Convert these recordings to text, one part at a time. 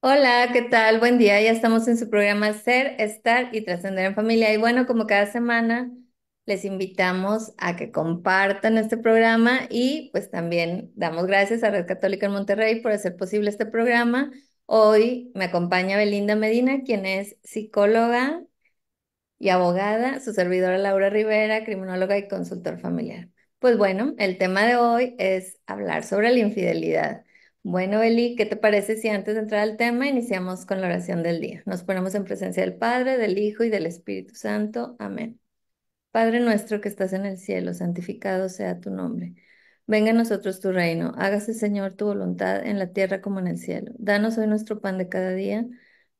Hola, ¿qué tal? Buen día. Ya estamos en su programa Ser, Estar y Trascender en Familia. Y bueno, como cada semana, les invitamos a que compartan este programa y pues también damos gracias a Red Católica en Monterrey por hacer posible este programa. Hoy me acompaña Belinda Medina, quien es psicóloga y abogada, su servidora Laura Rivera, criminóloga y consultor familiar. Pues bueno, el tema de hoy es hablar sobre la infidelidad. Bueno, Eli, ¿qué te parece si antes de entrar al tema iniciamos con la oración del día? Nos ponemos en presencia del Padre, del Hijo y del Espíritu Santo. Amén. Padre nuestro que estás en el cielo, santificado sea tu nombre. Venga a nosotros tu reino, hágase Señor tu voluntad en la tierra como en el cielo. Danos hoy nuestro pan de cada día,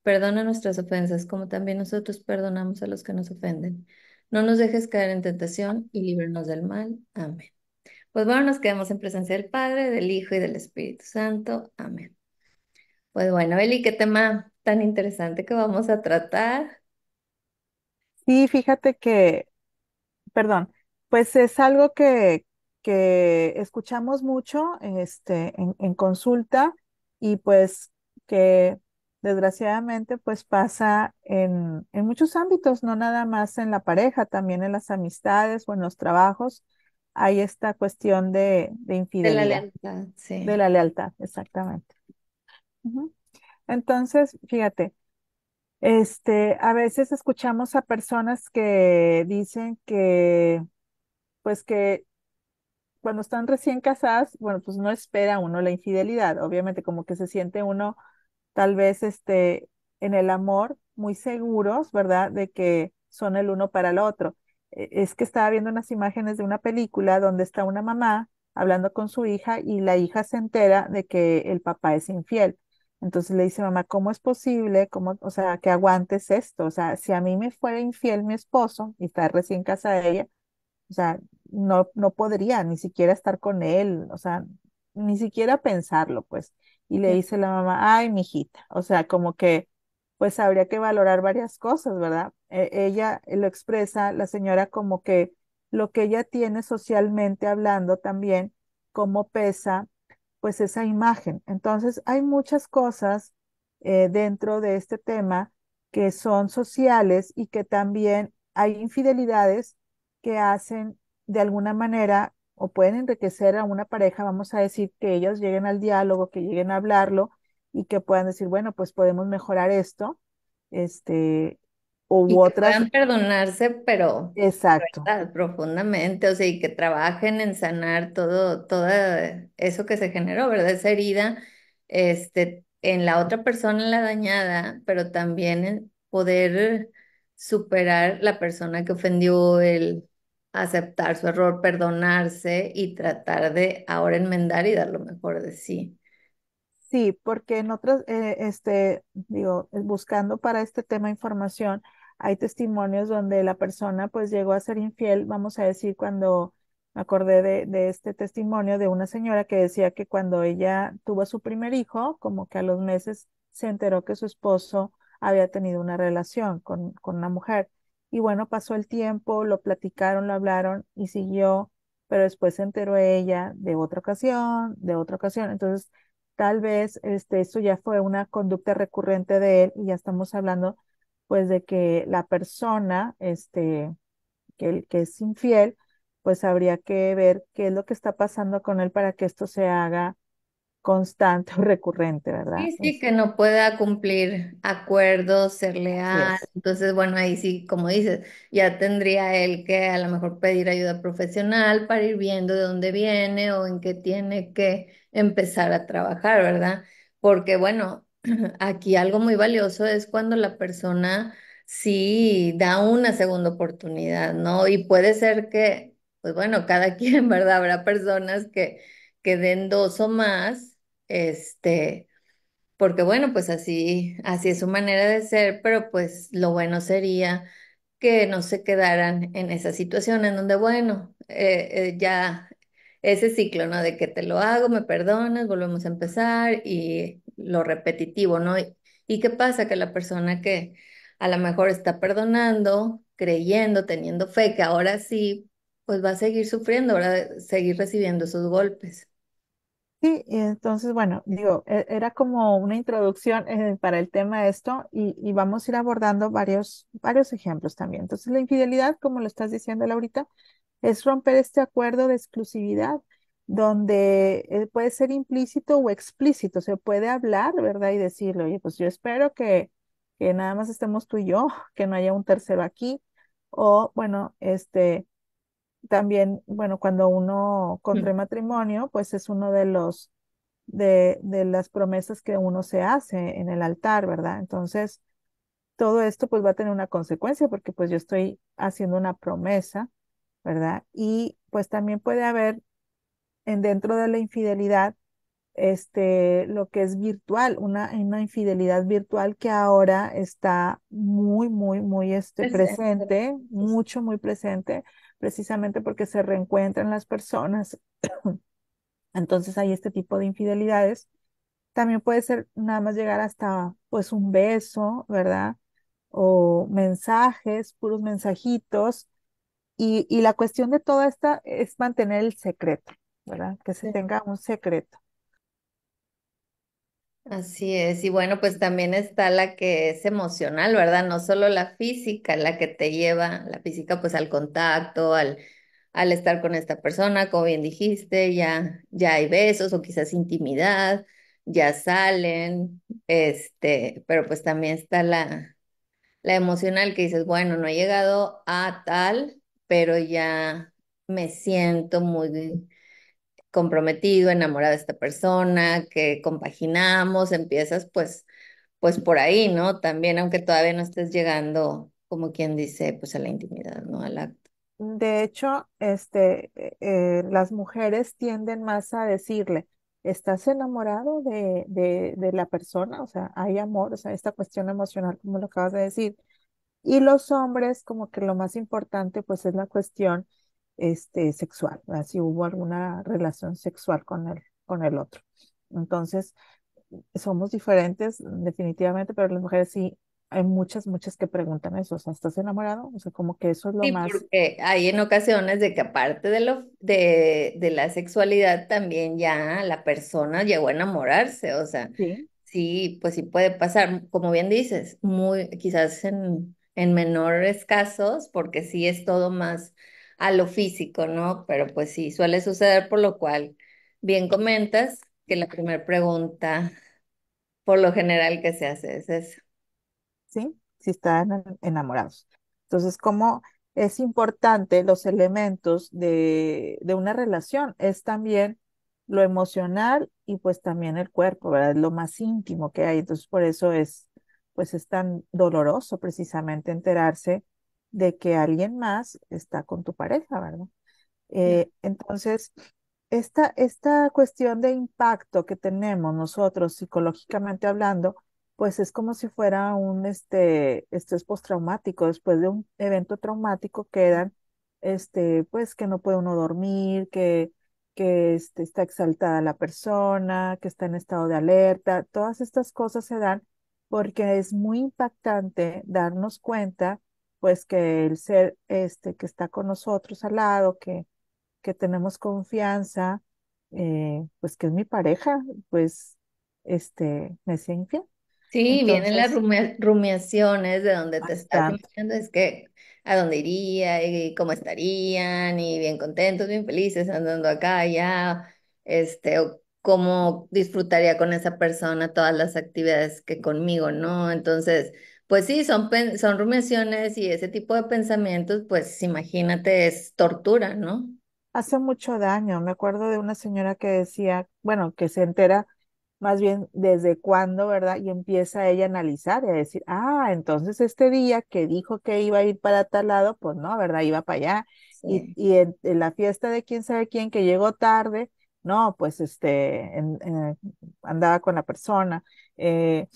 perdona nuestras ofensas como también nosotros perdonamos a los que nos ofenden. No nos dejes caer en tentación y líbranos del mal. Amén. Pues bueno, nos quedamos en presencia del Padre, del Hijo y del Espíritu Santo. Amén. Pues bueno, Eli, qué tema tan interesante que vamos a tratar. Sí, fíjate que, perdón, pues es algo que, que escuchamos mucho este, en, en consulta y pues que desgraciadamente pues pasa en, en, muchos ámbitos, no nada más en la pareja, también en las amistades o en los trabajos hay esta cuestión de, infidelidad. De la lealtad, sí. De la lealtad, exactamente. Entonces, fíjate, este, a veces escuchamos a personas que dicen que, pues que cuando están recién casadas, bueno, pues no espera uno la infidelidad, obviamente, como que se siente uno tal vez este, en el amor muy seguros, ¿verdad? De que son el uno para el otro. E-, es que estaba viendo unas imágenes de una película donde está una mamá hablando con su hija y la hija se entera de que el papá es infiel. Entonces le dice, mamá, ¿cómo es posible? ¿Cómo, o sea, que aguantes esto? O sea, si a mí me fuera infiel mi esposo y está recién casa de ella, o sea, no, no podría ni siquiera estar con él, o sea, ni siquiera pensarlo, pues. Y le dice la mamá, ay, mijita, o sea, como que, pues habría que valorar varias cosas, ¿verdad? Eh, ella lo expresa, la señora, como que lo que ella tiene socialmente hablando también, cómo pesa, pues esa imagen. Entonces, hay muchas cosas eh, dentro de este tema que son sociales y que también hay infidelidades que hacen de alguna manera o pueden enriquecer a una pareja, vamos a decir, que ellos lleguen al diálogo, que lleguen a hablarlo y que puedan decir, bueno, pues podemos mejorar esto, este, puedan perdonarse, pero Exacto. profundamente, o sea, y que trabajen en sanar todo, eso que se generó, ¿verdad? Esa herida, este, en la otra persona en la dañada, pero también en poder superar la persona que ofendió, el aceptar su error, perdonarse y tratar de ahora enmendar y dar lo mejor de sí. Sí, porque en otras, eh, este, digo, buscando para este tema información, hay testimonios donde la persona pues llegó a ser infiel, vamos a decir, cuando me acordé de, este testimonio de una señora que decía que cuando ella tuvo a su primer hijo, como que a los meses se enteró que su esposo había tenido una relación con, una mujer. Y bueno, pasó el tiempo, lo platicaron, lo hablaron y siguió, pero después se enteró ella de otra ocasión, de otra ocasión. Entonces, tal vez este, esto ya fue una conducta recurrente de él y ya estamos hablando pues de que la persona, este, que, que es infiel, pues habría que ver qué es lo que está pasando con él para que esto se haga constante o recurrente, ¿verdad? Sí, sí, que no pueda cumplir acuerdos, ser leal. Entonces, bueno, ahí sí, como dices, ya tendría él que a lo mejor pedir ayuda profesional para ir viendo de dónde viene o en qué tiene que empezar a trabajar, ¿verdad? Porque, bueno, Aquí algo muy valioso es cuando la persona sí da una segunda oportunidad, ¿no? Y puede ser que, pues bueno, cada quien, ¿verdad? Habrá personas que, que den dos o más, este, porque bueno, pues así, así es su manera de ser, pero pues lo bueno sería que no se quedaran en esa situación en donde, bueno, eh, eh, ya ese ciclo, ¿no? De que te lo hago, me perdonas, volvemos a empezar y lo repetitivo, ¿no? Y, qué pasa? Que la persona que a lo mejor está perdonando, creyendo, teniendo fe, que ahora sí, pues va a seguir sufriendo, a seguir recibiendo esos golpes. Sí, entonces, bueno, digo, e, era como una introducción eh, para el tema de esto y, vamos a ir abordando varios, varios ejemplos también. Entonces, la infidelidad, como lo estás diciendo Laurita, es romper este acuerdo de exclusividad donde eh, puede ser implícito o explícito, se puede hablar, ¿verdad? Y decirle, oye, pues yo espero que, que nada más estemos tú y yo, que no haya un tercero aquí, o bueno, este, también, bueno, cuando uno mm. contrae matrimonio, pues es uno de los, de, de las promesas que uno se hace en el altar, ¿verdad? Entonces, todo esto pues va a tener una consecuencia porque pues yo estoy haciendo una promesa, ¿verdad? Y pues también puede haber dentro de la infidelidad, este, lo que es virtual, una, una infidelidad virtual que ahora está muy, muy, muy este, presente. mucho, muy presente, precisamente porque se reencuentran las personas. Entonces hay este tipo de infidelidades. También puede ser nada más llegar hasta pues un beso, ¿verdad? O mensajes, puros mensajitos. Y, y la cuestión de toda esta es mantener el secreto, ¿verdad? Que se tenga un secreto. Así es, y bueno, pues también está la que es emocional, ¿verdad? No solo la física, la que te lleva, la física pues al contacto, al, al estar con esta persona, como bien dijiste, ya, ya hay besos o quizás intimidad, ya salen, este, pero pues también está la, la emocional que dices, bueno, no he llegado a tal, pero ya me siento muy comprometido, enamorado de esta persona, que compaginamos, empiezas pues, pues por ahí, ¿no? También, aunque todavía no estés llegando, como quien dice, pues a la intimidad, ¿no? Al acto. De hecho, este, eh, eh, las mujeres tienden más a decirle, ¿estás enamorado de, de, de la persona? O sea, hay amor, o sea, esta cuestión emocional, como lo acabas de decir. Y los hombres, como que lo más importante, pues es la cuestión este, sexual, así si hubo alguna relación sexual con el, con el otro. Entonces, somos diferentes definitivamente, pero las mujeres sí, hay muchas, muchas que preguntan eso, o sea, ¿estás enamorado? O sea, como que eso es lo más... Porque hay en ocasiones de que aparte de, lo, de, la sexualidad también ya la persona llegó a enamorarse, o sea, sí, pues sí puede pasar, como bien dices, muy quizás en, en menores casos, porque sí es todo más a lo físico, ¿no? Pero pues sí, suele suceder, por lo cual, bien comentas que la primera pregunta, por lo general que se hace, es esa. Sí, si están enamorados. Entonces, ¿cómo es importante los elementos de, de una relación? Es también lo emocional y pues también el cuerpo, ¿verdad? Es lo más íntimo que hay. Entonces, por eso es, pues es tan doloroso precisamente enterarse de que alguien más está con tu pareja, ¿verdad? Eh, entonces, esta, esta cuestión de impacto que tenemos nosotros psicológicamente hablando, pues es como si fuera un este, estrés postraumático, después de un evento traumático quedan, este, pues que no puede uno dormir, que, que este, está exaltada la persona, que está en estado de alerta, todas estas cosas se dan porque es muy impactante darnos cuenta pues que el ser este que está con nosotros al lado, que, que tenemos confianza, eh, pues que es mi pareja, pues este me siento Sí, vienen las rumiaciones de donde te estás diciendo, es que a dónde iría y cómo estarían y bien contentos, bien felices andando acá, allá, este, o cómo disfrutaría con esa persona todas las actividades que conmigo, ¿no? Entonces, pues sí, son, son rumiaciones y ese tipo de pensamientos, pues imagínate, es tortura, ¿no? Hace mucho daño. Me acuerdo de una señora que decía, bueno, que se entera más bien desde cuándo, ¿verdad? Y empieza ella a analizar y a decir, ah, entonces este día que dijo que iba a ir para tal lado, pues no, ¿verdad? Iba para allá. Y, en, la fiesta de quién sabe quién que llegó tarde, no, pues este, andaba con la persona. Eh,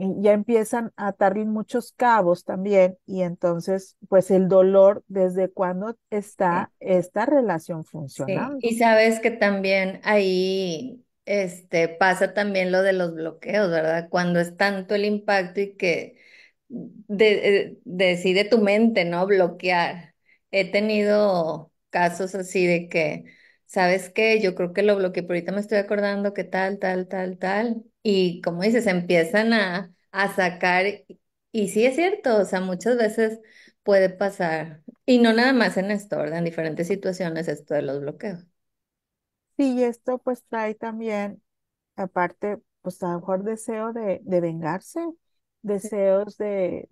eh, ya empiezan a atar muchos cabos también y entonces pues el dolor desde cuando está esta relación funcionando. Y sabes que también ahí este pasa también lo de los bloqueos, ¿verdad? Cuando es tanto el impacto y que eh, decide tu mente, ¿no? Bloquear. He tenido casos así de que ¿sabes qué? Yo creo que lo bloqueé, pero ahorita me estoy acordando que tal, tal, tal, tal. Y como dices, empiezan a, sacar, y sí es cierto, o sea, muchas veces puede pasar, y no nada más en esto, ¿verdad? En diferentes situaciones esto de los bloqueos. Sí, y esto pues trae también, aparte, pues a lo mejor deseo de, vengarse, deseos de,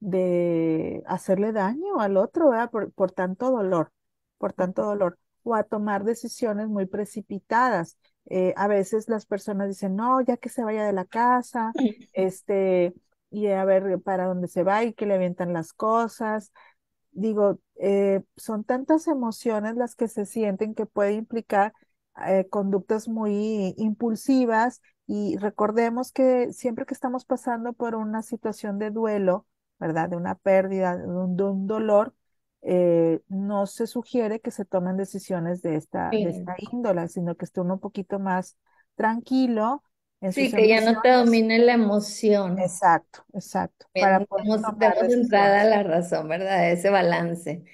de hacerle daño al otro, ¿verdad? por tanto dolor, por tanto dolor o a tomar decisiones muy precipitadas. Eh, a veces las personas dicen, no, ya que se vaya de la casa, este, y a ver para dónde se va y que le avientan las cosas. Digo, eh, son tantas emociones las que se sienten que puede implicar eh, conductas muy impulsivas y recordemos que siempre que estamos pasando por una situación de duelo, ¿verdad? De una pérdida, de un dolor, eh, no se sugiere que se tomen decisiones de esta, índola, sino que esté uno un poquito más tranquilo. sí, que ya no te domine la emoción. Exacto, exacto. para entrada la razón, ¿verdad? Ese balance.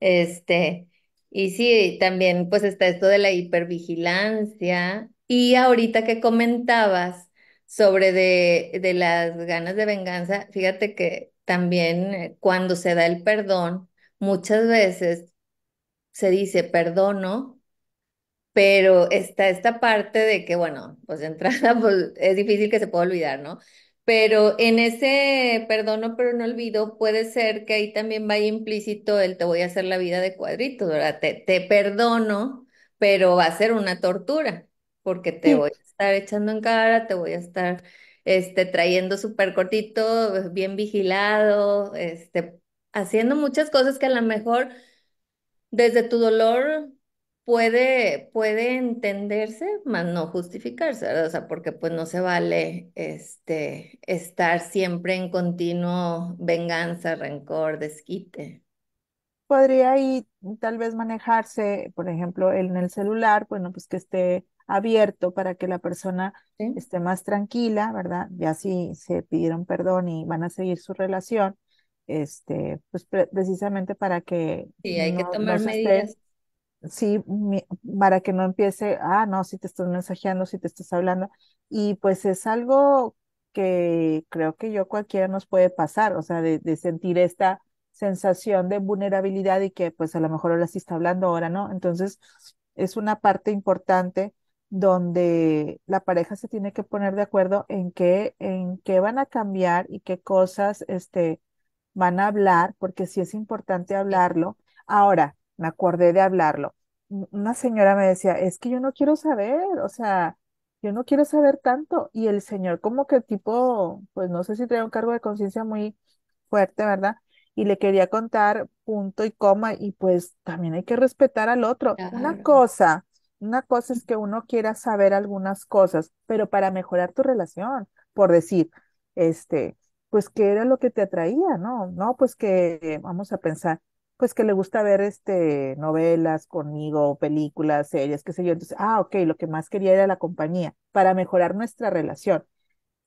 Este, y sí, también pues está esto de la hipervigilancia. Y ahorita que comentabas sobre de, de las ganas de venganza, fíjate que también eh, cuando se da el perdón, muchas veces se dice perdono, pero está esta parte de que, bueno, pues de entrada pues, es difícil que se pueda olvidar, ¿no? Pero en ese perdono pero no olvido puede ser que ahí también vaya implícito el te voy a hacer la vida de cuadritos, ¿verdad? Te, perdono, pero va a ser una tortura, porque te voy a estar echando en cara, te voy a estar este, trayendo súper cortito, bien vigilado, este, haciendo muchas cosas que a lo mejor desde tu dolor puede, puede entenderse, más no justificarse, ¿verdad? O sea, porque pues no se vale este, estar siempre en continuo venganza, rencor, desquite. Podría ahí tal vez manejarse, por ejemplo, en el celular, bueno, pues que esté abierto para que la persona esté más tranquila, ¿verdad? Ya si se pidieron perdón y van a seguir su relación, este, pues precisamente para que sí, hay que tomar medidas. sí, para que no empiece, ah, no, si te estás mensajeando, si te estás hablando, y pues es algo que creo que yo cualquiera nos puede pasar, o sea, de, de sentir esta sensación de vulnerabilidad y que pues a lo mejor ahora sí está hablando, ahora no, entonces es una parte importante donde la pareja se tiene que poner de acuerdo en qué, en qué van a cambiar y qué cosas, este, van a hablar, porque sí es importante hablarlo. Ahora, me acordé de hablarlo. Una señora me decía, es que yo no quiero saber, o sea, yo no quiero saber tanto. Y el señor como que tipo, pues no sé si trae un cargo de conciencia muy fuerte, ¿verdad? Y le quería contar punto y coma y pues también hay que respetar al otro. Una cosa, una cosa es mm. que uno quiera saber algunas cosas, pero para mejorar tu relación, por decir, este, pues qué era lo que te atraía, ¿no? No, pues que, vamos a pensar, pues que le gusta ver este, novelas conmigo, películas, series, qué sé yo. Entonces, ah, ok, lo que más quería era la compañía para mejorar nuestra relación.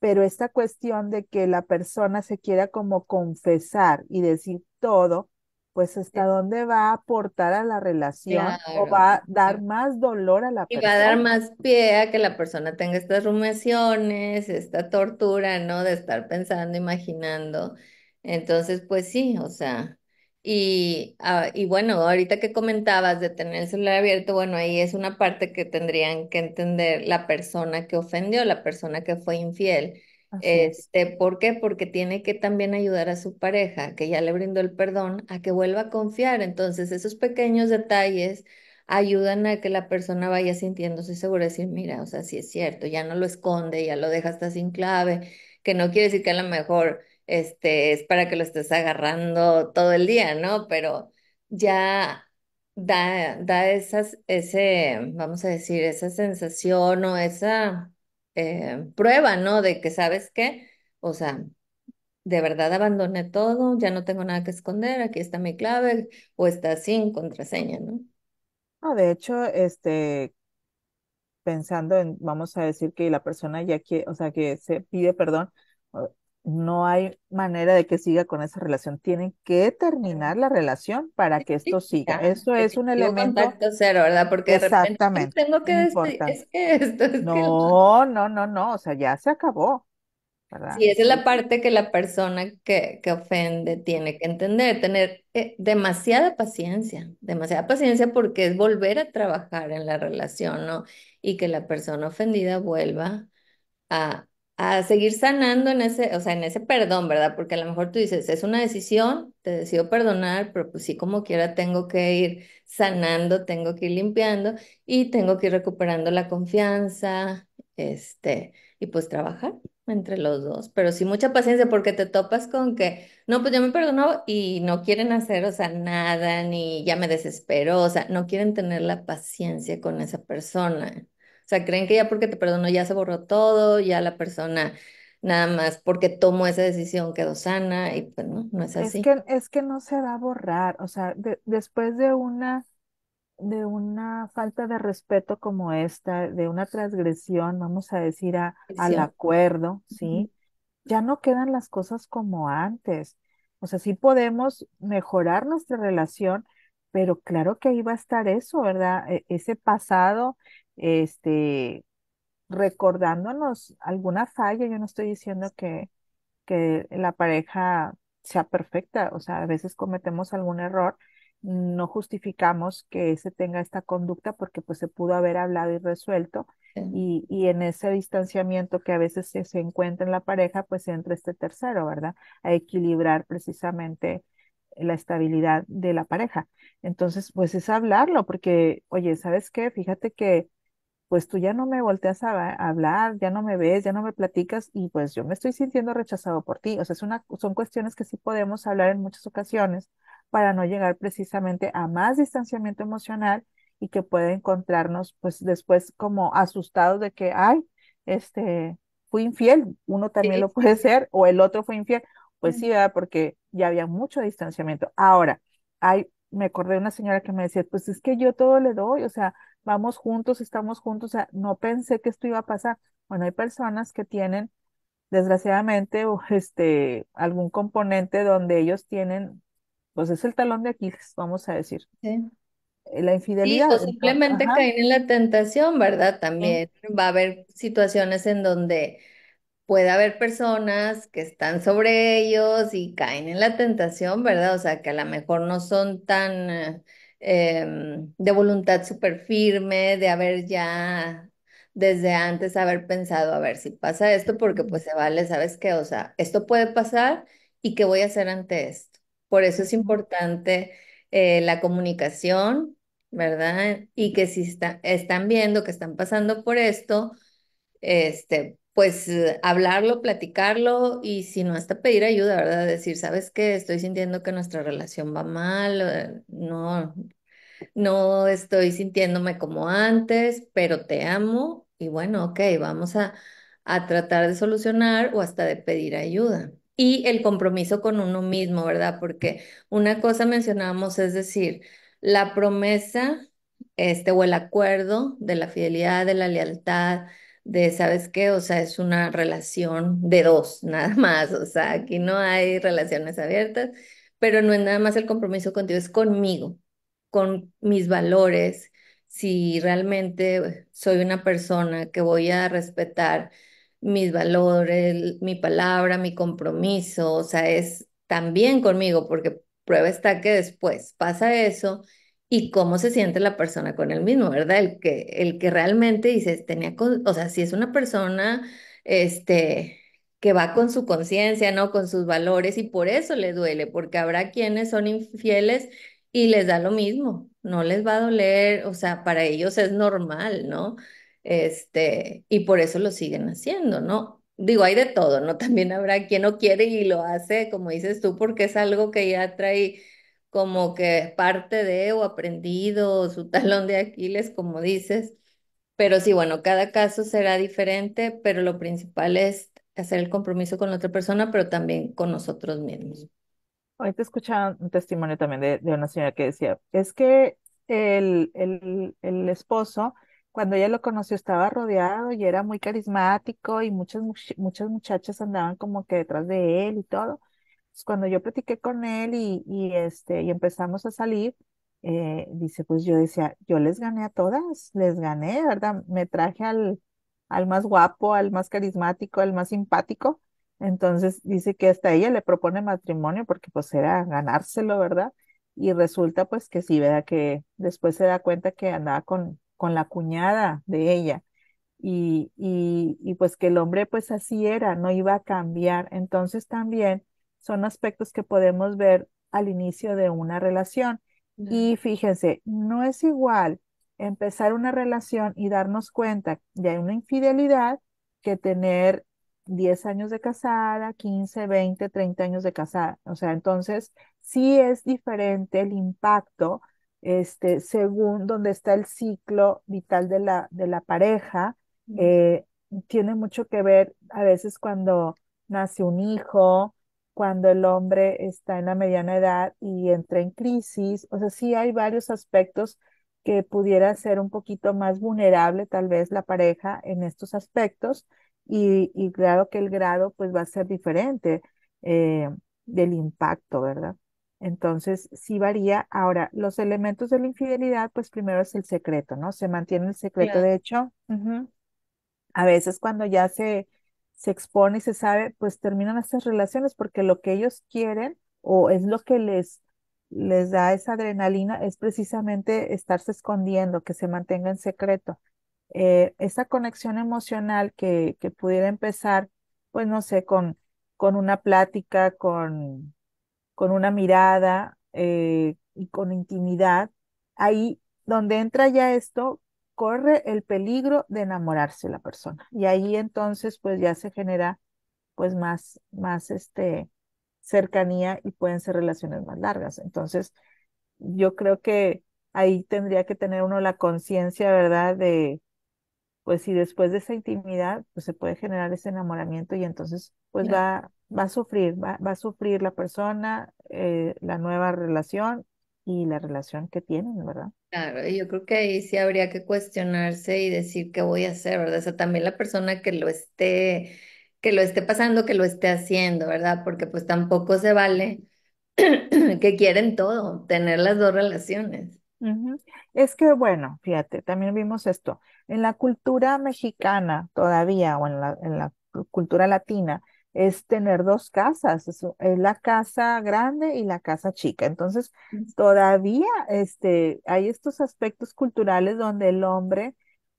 Pero esta cuestión de que la persona se quiera como confesar y decir todo, pues hasta eh dónde va a aportar a la relación o va a dar más dolor a la persona. Y va a dar más pie a que la persona tenga estas rumiaciones, esta tortura, ¿no? De estar pensando, imaginando. Entonces, pues sí, o sea, y, ah, y bueno, ahorita que comentabas de tener el celular abierto, bueno, ahí es una parte que tendrían que entender la persona que ofendió, la persona que fue infiel este, ¿por qué? Porque tiene que también ayudar a su pareja, que ya le brindó el perdón, a que vuelva a confiar. Entonces, esos pequeños detalles ayudan a que la persona vaya sintiéndose segura, decir, mira, o sea, sí es cierto, ya no lo esconde, ya lo deja hasta sin clave, que no quiere decir que a lo mejor este, es para que lo estés agarrando todo el día, ¿no? Pero ya da, da esas, ese, vamos a decir, esa sensación o esa eh, prueba, ¿no? De que, ¿sabes qué? O sea, de verdad abandoné todo, ya no tengo nada que esconder, aquí está mi clave o está sin contraseña, ¿no? No, de hecho, este, pensando en, vamos a decir que la persona ya que, o sea, que se pide perdón, no hay manera de que siga con esa relación. Tienen que terminar la relación para que esto siga. Eso es un elemento. cero, ¿verdad? Porque Exactamente. tengo que decir, esto No, no, no, no. O sea, ya se acabó. ¿verdad? Sí, esa es la parte que la persona que, ofende tiene que entender, tener eh, demasiada paciencia, demasiada paciencia porque es volver a trabajar en la relación, ¿no? Y que la persona ofendida vuelva a, a seguir sanando en ese, o sea, en ese perdón, ¿verdad? Porque a lo mejor tú dices, es una decisión, te decido perdonar, pero pues sí, como quiera, tengo que ir sanando, tengo que ir limpiando y tengo que ir recuperando la confianza, este, y pues trabajar entre los dos, pero sí mucha paciencia porque te topas con que, no, pues ya me perdonó y no quieren hacer, o sea, nada, ni ya me desespero, o sea, no quieren tener la paciencia con esa persona. O sea, creen que ya porque te perdonó ya se borró todo, ya la persona nada más porque tomó esa decisión quedó sana y pues no, no es así. Es que, es que no se va a borrar, o sea, después de una, de una falta de respeto como esta, de una transgresión, vamos a decir, a, al acuerdo, ¿sí? Ya no quedan las cosas como antes. O sea, sí podemos mejorar nuestra relación, pero claro que ahí va a estar eso, ¿verdad? E, ese pasado, este, recordándonos alguna falla, yo no estoy diciendo que, que la pareja sea perfecta, o sea, a veces cometemos algún error, no justificamos que se tenga esta conducta porque pues se pudo haber hablado y resuelto y, en ese distanciamiento que a veces se, encuentra en la pareja pues entra este tercero, ¿verdad? A equilibrar precisamente la estabilidad de la pareja. Entonces pues es hablarlo porque, oye, ¿sabes qué? Fíjate que pues tú ya no me volteas a, hablar, ya no me ves, ya no me platicas y pues yo me estoy sintiendo rechazado por ti. O sea, es una, son cuestiones que sí podemos hablar en muchas ocasiones para no llegar precisamente a más distanciamiento emocional y que puede encontrarnos pues después como asustados de que, ay, este, fui infiel, uno también lo puede ser o el otro fue infiel. Pues sí, ¿verdad? porque ya había mucho distanciamiento. Ahora, hay, me acordé de una señora que me decía, pues es que yo todo le doy, o sea, vamos juntos, estamos juntos, o sea, no pensé que esto iba a pasar. Bueno, hay personas que tienen, desgraciadamente, este, algún componente donde ellos tienen, pues es el talón de Aquiles, vamos a decir. Sí. Eh, la infidelidad. Sí, o simplemente caen en la tentación, ¿verdad? También va a haber situaciones en donde puede haber personas que están sobre ellos y caen en la tentación, ¿verdad? O sea, que a lo mejor no son tan eh, Em, de voluntad súper firme, de haber ya desde antes haber pensado, a ver si pasa esto, porque pues se vale, ¿sabes qué? O sea, esto puede pasar y qué voy a hacer ante esto. Por eso es importante eh, la comunicación, ¿verdad? Y que si están viendo que están pasando por esto, este, pues eh, hablarlo, platicarlo y si no hasta pedir ayuda, ¿verdad? Decir, ¿sabes qué? Estoy sintiendo que nuestra relación va mal, eh, no, no estoy sintiéndome como antes, pero te amo y bueno, ok, vamos a, tratar de solucionar o hasta de pedir ayuda. Y el compromiso con uno mismo, ¿verdad? Porque una cosa mencionábamos, es decir, la promesa este, o el acuerdo de la fidelidad, de la lealtad, de, ¿sabes qué? O sea, es una relación de dos, nada más. O sea, aquí no hay relaciones abiertas, pero no es nada más el compromiso contigo, es conmigo con mis valores, si realmente soy una persona que voy a respetar mis valores, mi palabra, mi compromiso, o sea, es también conmigo, porque prueba está que después pasa eso y cómo se siente la persona con el mismo, ¿verdad? El que, el que realmente dice, tenía, o sea, si es una persona, este, que va con su conciencia, ¿no? Con sus valores y por eso le duele, porque habrá quienes son infieles y les da lo mismo, no les va a doler, o sea, para ellos es normal, ¿no? Este, y por eso lo siguen haciendo, ¿no? Digo, hay de todo, ¿no? También habrá quien no quiere y lo hace, como dices tú, porque es algo que ya trae como que parte de o aprendido, su talón de Aquiles, como dices. Pero sí, bueno, cada caso será diferente, pero lo principal es hacer el compromiso con la otra persona, pero también con nosotros mismos. Ahorita escuchaba un testimonio también de, una señora que decía, es que el, el, esposo, cuando ella lo conoció, estaba rodeado y era muy carismático y muchas, muchas muchachas andaban como que detrás de él y todo. cuando yo platiqué con él y, este, y empezamos a salir, eh, dice, pues yo decía, yo les gané a todas, les gané, ¿verdad? Me traje al, al más guapo, al más carismático, al más simpático entonces dice que hasta ella le propone matrimonio porque pues era ganárselo, ¿verdad? Y resulta pues que sí, ¿verdad? Que después se da cuenta que andaba con, con la cuñada de ella y, y pues que el hombre pues así era, no iba a cambiar. Entonces también son aspectos que podemos ver al inicio de una relación. Y fíjense, no es igual empezar una relación y darnos cuenta de una infidelidad que tener 10 años de casada, 15, 20, 30 años de casada. O sea, entonces sí es diferente el impacto este, según donde está el ciclo vital de la, de la pareja. Mm. Eh, tiene mucho que ver a veces cuando nace un hijo, cuando el hombre está en la mediana edad y entra en crisis. O sea, sí hay varios aspectos que pudiera ser un poquito más vulnerable tal vez la pareja en estos aspectos. Y, y, claro que el grado pues va a ser diferente eh, del impacto, ¿verdad? Entonces, sí varía. Ahora, los elementos de la infidelidad, pues primero es el secreto, ¿no? Se mantiene el secreto. De hecho, a veces cuando ya se, se expone y se sabe, pues terminan estas relaciones porque lo que ellos quieren o es lo que les, les da esa adrenalina es precisamente estarse escondiendo, que se mantenga en secreto. Eh, esa conexión emocional que, pudiera empezar, pues no sé, con, con una plática, con, con una mirada eh, y con intimidad, ahí donde entra ya esto, corre el peligro de enamorarse la persona. Y ahí entonces pues ya se genera pues más, más este, cercanía y pueden ser relaciones más largas. Entonces, yo creo que ahí tendría que tener uno la conciencia, ¿verdad? De, pues si después de esa intimidad pues se puede generar ese enamoramiento y entonces pues va, va a sufrir, va, a sufrir la persona, eh, la nueva relación y la relación que tienen, ¿verdad? Claro, yo creo que ahí sí habría que cuestionarse y decir qué voy a hacer, ¿verdad? O sea, también la persona que lo esté, que lo esté pasando, que lo esté haciendo, ¿verdad? Porque pues tampoco se vale que quieren todo, tener las dos relaciones. Es que bueno, fíjate, también vimos esto. En la cultura mexicana todavía, o en la, cultura latina, es tener dos casas, es, la casa grande y la casa chica. Entonces, todavía este, hay estos aspectos culturales donde el hombre,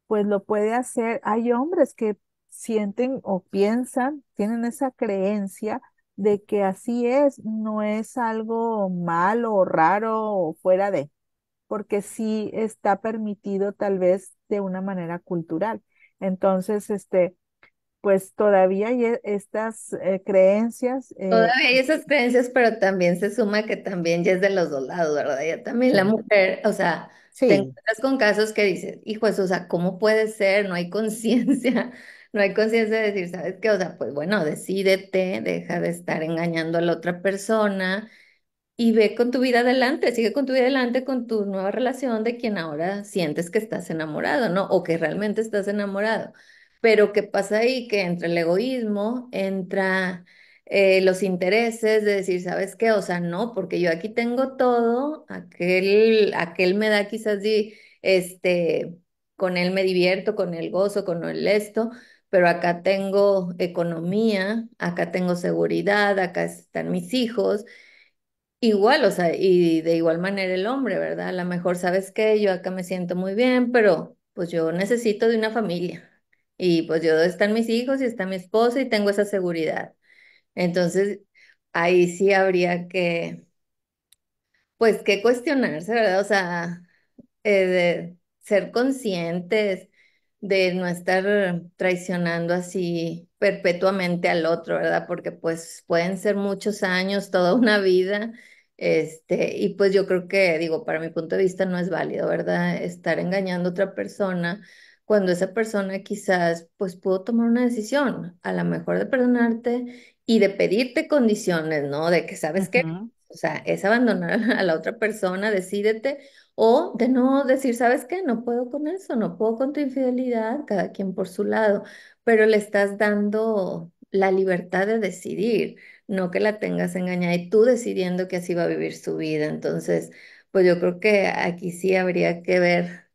pues lo puede hacer. Hay hombres que sienten o piensan, tienen esa creencia de que así es, no es algo malo o raro o fuera de, porque sí está permitido tal vez de una manera cultural. Entonces, este, pues todavía hay e, estas eh, creencias. Eh, todavía hay esas creencias, pero también se suma que también ya es de los dos lados, ¿verdad? Ya también la mujer, o sea, te encuentras con casos que dices, hijo, eso, o sea, ¿cómo puede ser? No hay conciencia, no hay conciencia de decir, ¿sabes qué? O sea, pues bueno, decídete, deja de estar engañando a la otra persona y ve con tu vida adelante, sigue con tu vida adelante con tu nueva relación de quien ahora sientes que estás enamorado, ¿no? O que realmente estás enamorado. Pero ¿qué pasa ahí? Que entra el egoísmo, entra eh, los intereses de decir, ¿sabes qué? O sea, no, porque yo aquí tengo todo, aquel, aquel me da quizás, este, con él me divierto, con él gozo, con él esto, pero acá tengo economía, acá tengo seguridad, acá están mis hijos, Igual, o sea, y de igual manera el hombre, ¿verdad? A lo mejor sabes que yo acá me siento muy bien, pero pues yo necesito de una familia. Y pues yo están mis hijos y está mi esposa y tengo esa seguridad. Entonces, ahí sí habría que, pues, que cuestionarse, ¿verdad? O sea, eh, de ser conscientes de no estar traicionando así perpetuamente al otro, ¿verdad? Porque pues pueden ser muchos años, toda una vida, este, y pues yo creo que, digo, para mi punto de vista no es válido, ¿verdad? Estar engañando a otra persona cuando esa persona quizás pues pudo tomar una decisión, a lo mejor de perdonarte y de pedirte condiciones, ¿no? De que sabes qué? que, o sea, es abandonar a la otra persona, decídete, o de no decir, ¿sabes qué? No puedo con eso, no puedo con tu infidelidad, cada quien por su lado, pero le estás dando la libertad de decidir, no que la tengas engañada y tú decidiendo que así va a vivir su vida. Entonces, pues yo creo que aquí sí habría que ver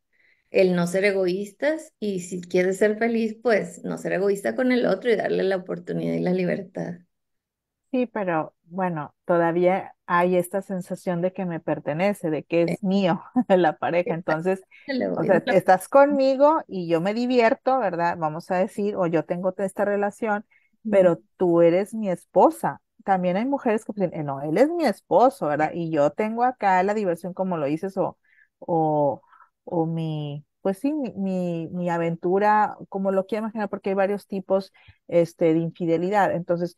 el no ser egoístas y si quieres ser feliz, pues no ser egoísta con el otro y darle la oportunidad y la libertad. Sí, pero bueno, todavía hay esta sensación de que me pertenece, de que es mío la pareja. Entonces, estás conmigo y yo me divierto, ¿verdad? Vamos a decir, o yo tengo esta relación, pero tú eres mi esposa. También hay mujeres que dicen, eh, no, él es mi esposo, ¿verdad? Y yo tengo acá la diversión, como lo dices, o, o, o mi, pues sí, mi, mi, aventura, como lo quiero imaginar, porque hay varios tipos este, de infidelidad. Entonces,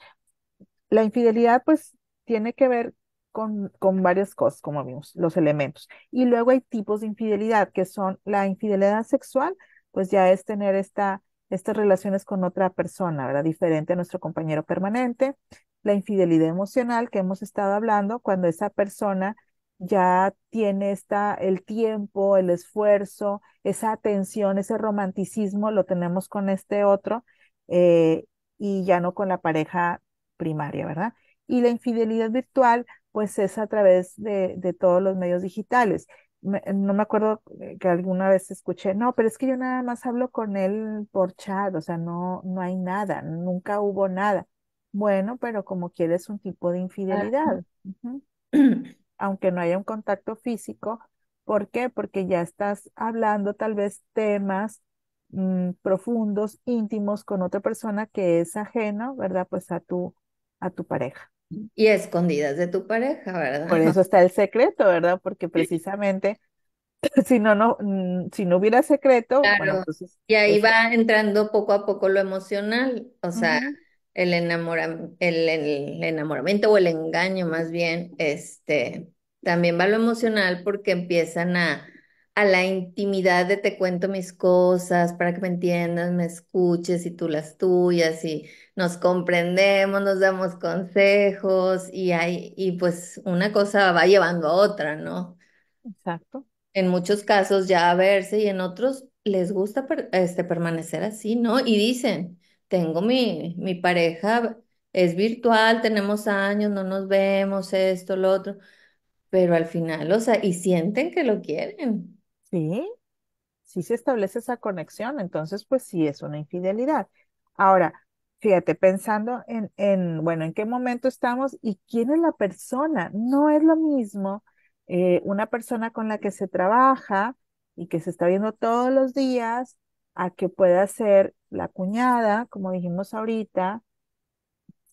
la infidelidad pues tiene que ver con, con, varias cosas, como vimos, los elementos. Y luego hay tipos de infidelidad, que son la infidelidad sexual, pues ya es tener esta, estas relaciones con otra persona, ¿verdad? Diferente a nuestro compañero permanente. La infidelidad emocional que hemos estado hablando, cuando esa persona ya tiene esta, el tiempo, el esfuerzo, esa atención, ese romanticismo, lo tenemos con este otro eh, y ya no con la pareja primaria, ¿verdad? Y la infidelidad virtual, pues es a través de, de todos los medios digitales. no me acuerdo eh, que alguna vez escuché, no, pero es que yo nada más hablo con él por chat, o sea, no, no hay nada, nunca hubo nada. Bueno, pero como quieres un tipo de infidelidad, aunque no haya un contacto físico, ¿por qué? Porque ya estás hablando tal vez temas mm, profundos, íntimos con otra persona que es ajeno, ¿verdad? Pues a tu, a tu pareja. Y escondidas de tu pareja, ¿verdad? Por eso está el secreto, ¿verdad? Porque precisamente si no, no, mm, si no hubiera secreto, y ahí va entrando poco a poco lo emocional, o sea, el, enamora, el, enamoramiento o el engaño más bien, este, también va lo emocional porque empiezan a, a la intimidad de te cuento mis cosas para que me entiendas, me escuches y tú las tuyas y nos comprendemos, nos damos consejos y hay, y pues una cosa va llevando a otra, ¿no? Exacto. En muchos casos ya a verse y en otros les gusta este, permanecer así, ¿no? Y dicen, tengo mi, mi pareja, es virtual, tenemos años, no nos vemos, esto, lo otro, pero al final, o sea, y sienten que lo quieren. Sí, sí se establece esa conexión, entonces pues sí es una infidelidad. Ahora, fíjate, pensando en, en bueno, en qué momento estamos y quién es la persona. No es lo mismo eh, una persona con la que se trabaja y que se está viendo todos los días a que pueda ser la cuñada, como dijimos ahorita.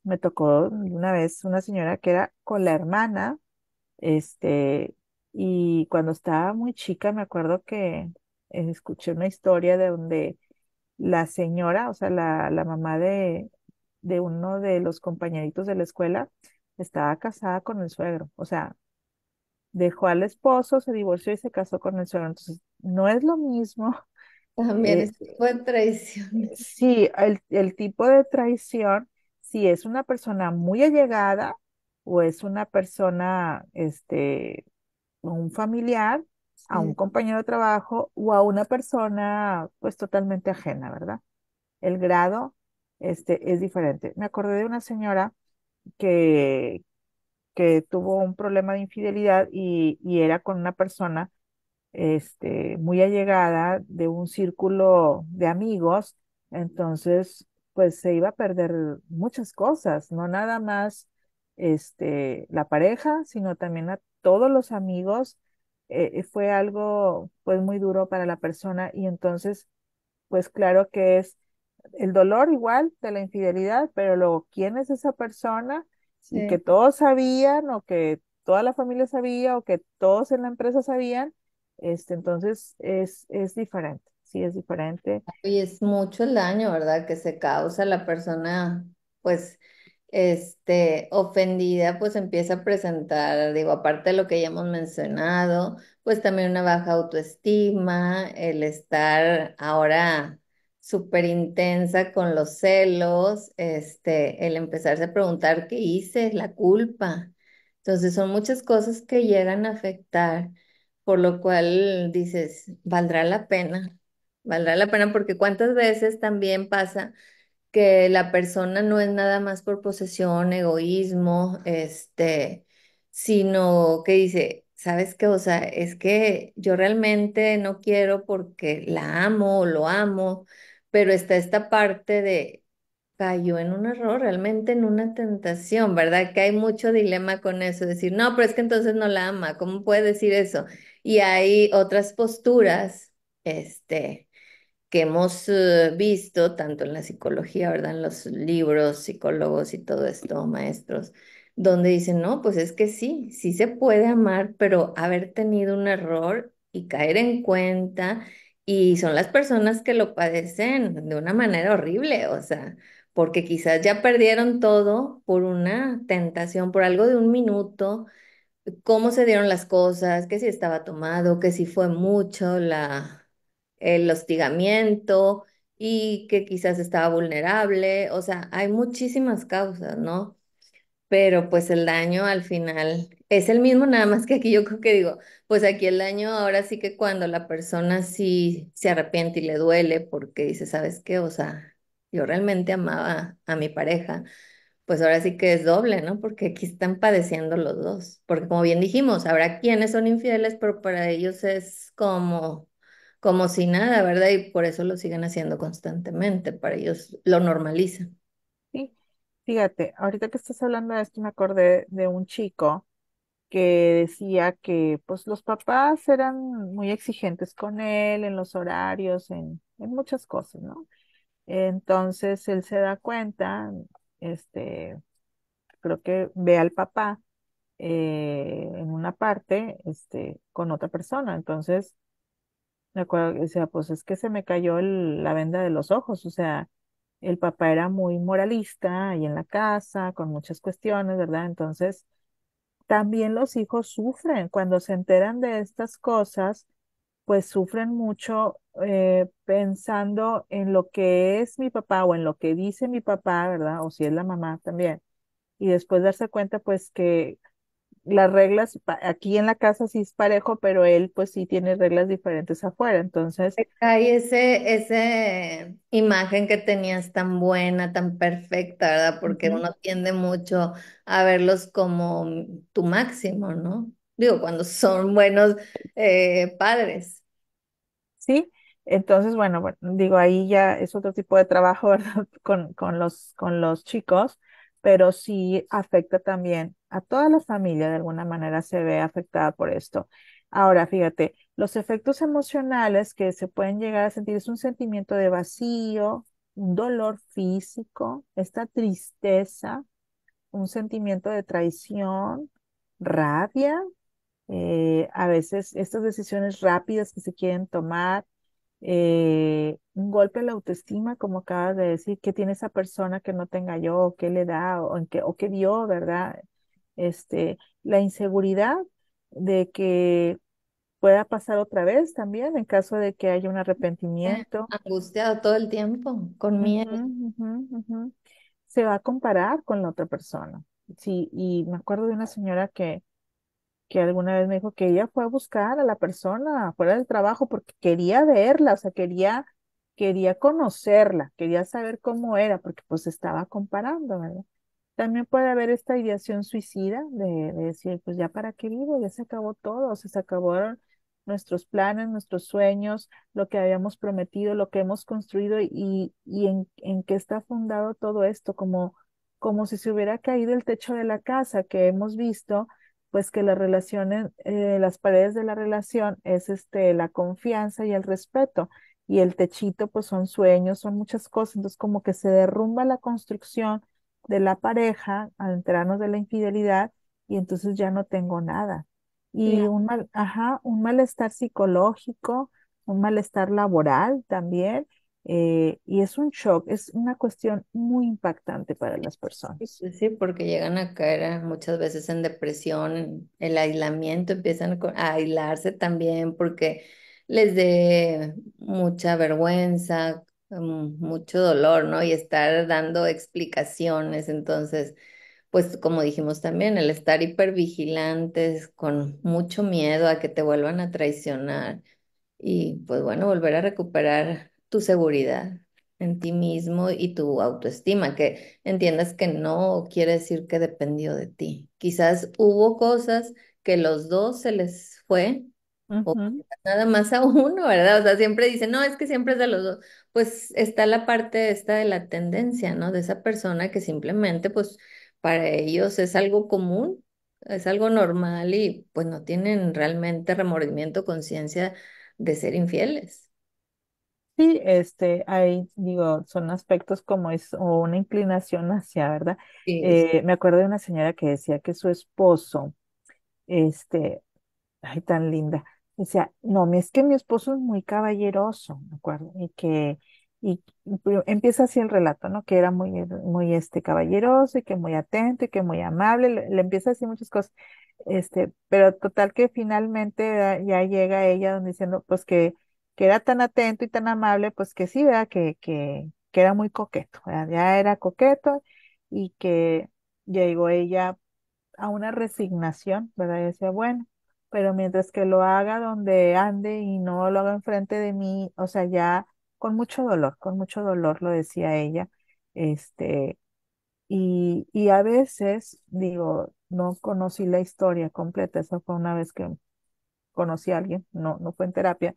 Me tocó una vez una señora que era con la hermana, este, y cuando estaba muy chica, me acuerdo que eh, escuché una historia de donde la señora, o sea, la, mamá de, de uno de los compañeritos de la escuela, estaba casada con el suegro. O sea, dejó al esposo, se divorció y se casó con el suegro. Entonces, no es lo mismo. También es eh, es tipo de traición. Eh, sí, el tipo de traición, si es una persona muy allegada o es una persona, este, un familiar, a un compañero de trabajo o a una persona pues totalmente ajena, ¿verdad? El grado este, es diferente. Me acordé de una señora que, que tuvo un problema de infidelidad y, y era con una persona este, muy allegada de un círculo de amigos, entonces pues se iba a perder muchas cosas, no nada más este, la pareja, sino también a todos los amigos, eh, eh, fue algo pues muy duro para la persona y entonces pues claro que es el dolor igual de la infidelidad, pero luego quién es esa persona y que todos sabían o que toda la familia sabía o que todos en la empresa sabían, este, entonces es, es diferente, sí es diferente. Y es mucho el daño, ¿verdad? Que se causa la persona, pues este, ofendida, pues empieza a presentar, digo, aparte de lo que ya hemos mencionado, pues también una baja autoestima, el estar ahora súper intensa con los celos, este, el empezarse a preguntar qué hice, la culpa. Entonces son muchas cosas que llegan a afectar, por lo cual dices, valdrá la pena, valdrá la pena porque cuántas veces también pasa que la persona no es nada más por posesión, egoísmo, este, sino que dice, ¿sabes qué? O sea, es que yo realmente no quiero porque la amo o lo amo, pero está esta parte de cayó en un error, realmente en una tentación, ¿verdad? Que hay mucho dilema con eso, decir, no, pero es que entonces no la ama, ¿cómo puede decir eso? Y hay otras posturas, este, que hemos eh, visto tanto en la psicología, ¿verdad? En los libros, psicólogos y todo esto, maestros, donde dicen, no, pues es que sí, sí se puede amar, pero haber tenido un error y caer en cuenta, y son las personas que lo padecen de una manera horrible, o sea, porque quizás ya perdieron todo por una tentación, por algo de un minuto, cómo se dieron las cosas, que si estaba tomado, que si fue mucho la el hostigamiento y que quizás estaba vulnerable, o sea, hay muchísimas causas, ¿no? Pero pues el daño al final es el mismo, nada más que aquí yo creo que digo, pues aquí el daño ahora sí que cuando la persona sí se arrepiente y le duele porque dice, ¿sabes qué? O sea, yo realmente amaba a mi pareja, pues ahora sí que es doble, ¿no? Porque aquí están padeciendo los dos, porque como bien dijimos, habrá quienes son infieles, pero para ellos es como como si nada, ¿verdad? Y por eso lo siguen haciendo constantemente, para ellos lo normalizan. Sí, fíjate, ahorita que estás hablando de esto me acordé de un chico que decía que pues los papás eran muy exigentes con él en los horarios, en, en muchas cosas, ¿no? Entonces él se da cuenta, este, creo que ve al papá eh, en una parte, este, con otra persona. Entonces acuerdo, o sea, pues es que se me cayó la venda de los ojos, o sea, el papá era muy moralista y en la casa, con muchas cuestiones, ¿verdad? Entonces, también los hijos sufren cuando se enteran de estas cosas, pues sufren mucho eh, pensando en lo que es mi papá o en lo que dice mi papá, ¿verdad? O si es la mamá también. Y después darse cuenta, pues, que las reglas aquí en la casa sí es parejo, pero él pues sí tiene reglas diferentes afuera, entonces. Hay ese, ese imagen que tenías tan buena, tan perfecta, ¿verdad? Porque uno tiende mucho a verlos como tu máximo, ¿no? Digo, cuando son buenos eh, padres. Sí, entonces, bueno, digo, ahí ya es otro tipo de trabajo, ¿verdad? Con, los, con los chicos, pero sí afecta también a toda la familia de alguna manera se ve afectada por esto. Ahora, fíjate, los efectos emocionales que se pueden llegar a sentir es un sentimiento de vacío, un dolor físico, esta tristeza, un sentimiento de traición, rabia, eh, a veces estas decisiones rápidas que se quieren tomar, eh, un golpe a la autoestima, como acabas de decir, que tiene esa persona que no tenga yo, qué le da, o, qué, o qué vio, ¿verdad? este, la inseguridad de que pueda pasar otra vez también en caso de que haya un arrepentimiento. Angustiado todo el tiempo, con miedo. Se va a comparar con la otra persona. Sí, y me acuerdo de una señora que, que alguna vez me dijo que ella fue a buscar a la persona fuera del trabajo porque quería verla, o sea, quería, quería conocerla, quería saber cómo era, porque pues estaba comparando, ¿verdad? También puede haber esta ideación suicida de, decir, pues ya para qué vivo, ya se acabó todo, se acabaron nuestros planes, nuestros sueños, lo que habíamos prometido, lo que hemos construido y, en, qué está fundado todo esto, como, como si se hubiera caído el techo de la casa que hemos visto, pues que las relaciones, eh, las paredes de la relación es este, la confianza y el respeto y el techito pues son sueños, son muchas cosas, entonces como que se derrumba la construcción de la pareja, al enterarnos de la infidelidad, y entonces ya no tengo nada. Y un, ajá, un malestar psicológico, un malestar laboral también, eh, y es un shock, es una cuestión muy impactante para las personas. Sí, porque llegan a caer eh, muchas veces en depresión, el aislamiento, empiezan a aislarse también porque les dé mucha vergüenza mucho dolor, ¿no? Y estar dando explicaciones. Entonces, pues como dijimos también, el estar hipervigilantes, con mucho miedo a que te vuelvan a traicionar y pues bueno, volver a recuperar tu seguridad en ti mismo y tu autoestima, que entiendas que no quiere decir que dependió de ti. Quizás hubo cosas que los dos se les fue, o nada más a uno, ¿verdad? O sea, siempre dicen, no, es que siempre es de los dos pues está la parte esta de la tendencia, ¿no? De esa persona que simplemente, pues, para ellos es algo común, es algo normal y pues no tienen realmente remordimiento, conciencia de ser infieles. Sí, este, hay, digo, son aspectos como es o una inclinación hacia, ¿verdad? Eh, me acuerdo de una señora que decía que su esposo, este, ay, tan linda, decía, no, es que mi esposo es muy caballeroso, ¿de acuerdo? Y que, y empieza así el relato, ¿no? Que era muy, muy este, caballeroso y que muy atento y que muy amable, le, empieza así muchas cosas. Este, pero total que finalmente ya llega ella donde diciendo, pues que, que era tan atento y tan amable, pues que sí, ¿verdad? Que, que, que era muy coqueto, ¿verdad? Ya era coqueto y que llegó ella a una resignación, ¿verdad? Y decía, bueno, pero mientras que lo haga donde ande y no lo haga enfrente de mí, o sea, ya con mucho dolor, con mucho dolor lo decía ella, este, y, y a veces, digo, no conocí la historia completa, eso fue una vez que conocí a alguien, no, no fue en terapia,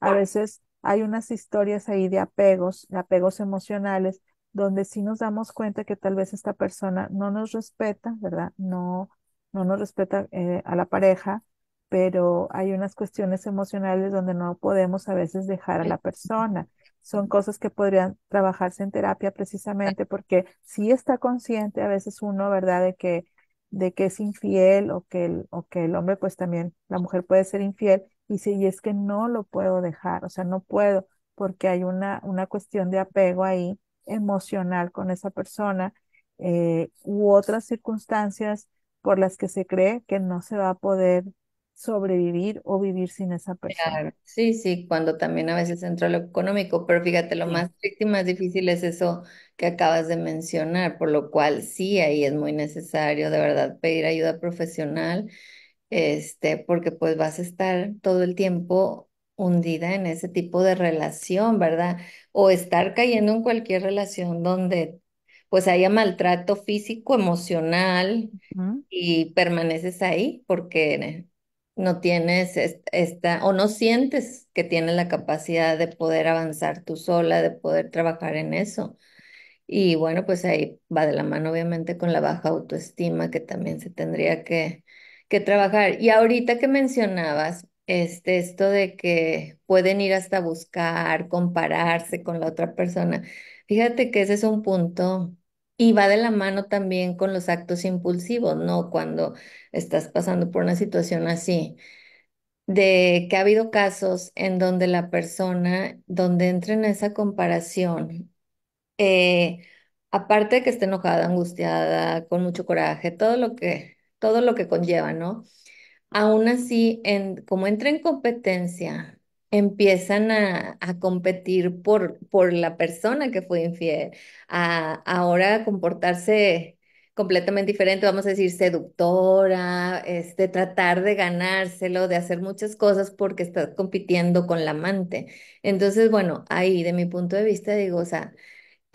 a veces hay unas historias ahí de apegos, de apegos emocionales, donde sí nos damos cuenta que tal vez esta persona no nos respeta, ¿verdad? No, no nos respeta eh, a la pareja, pero hay unas cuestiones emocionales donde no podemos a veces dejar a la persona. Son cosas que podrían trabajarse en terapia precisamente porque si está consciente a veces uno, ¿verdad?, de que, de que es infiel o que, el, o que el hombre, pues también, la mujer puede ser infiel y si es que no lo puedo dejar, o sea, no puedo porque hay una, una cuestión de apego ahí emocional con esa persona eh, u otras circunstancias por las que se cree que no se va a poder sobrevivir o vivir sin esa persona. Sí, sí, cuando también a veces entra lo económico, pero fíjate, lo más y más difícil es eso que acabas de mencionar, por lo cual sí, ahí es muy necesario de verdad pedir ayuda profesional, este, porque pues vas a estar todo el tiempo hundida en ese tipo de relación, ¿verdad? O estar cayendo en cualquier relación donde pues haya maltrato físico, emocional y permaneces ahí porque no tienes esta, o no sientes que tienes la capacidad de poder avanzar tú sola, de poder trabajar en eso. Y bueno, pues ahí va de la mano obviamente con la baja autoestima que también se tendría que, trabajar. Y ahorita que mencionabas este, esto de que pueden ir hasta buscar, compararse con la otra persona, fíjate que ese es un punto y va de la mano también con los actos impulsivos, ¿no? Cuando estás pasando por una situación así, de que ha habido casos en donde la persona, donde entra en esa comparación, eh, aparte de que esté enojada, angustiada, con mucho coraje, todo lo que, todo lo que conlleva, ¿no? Aún así, en, como entra en competencia empiezan a, competir por, por, la persona que fue infiel, a ahora comportarse completamente diferente, vamos a decir, seductora, este, tratar de ganárselo, de hacer muchas cosas porque está compitiendo con la amante. Entonces, bueno, ahí de mi punto de vista digo, o sea,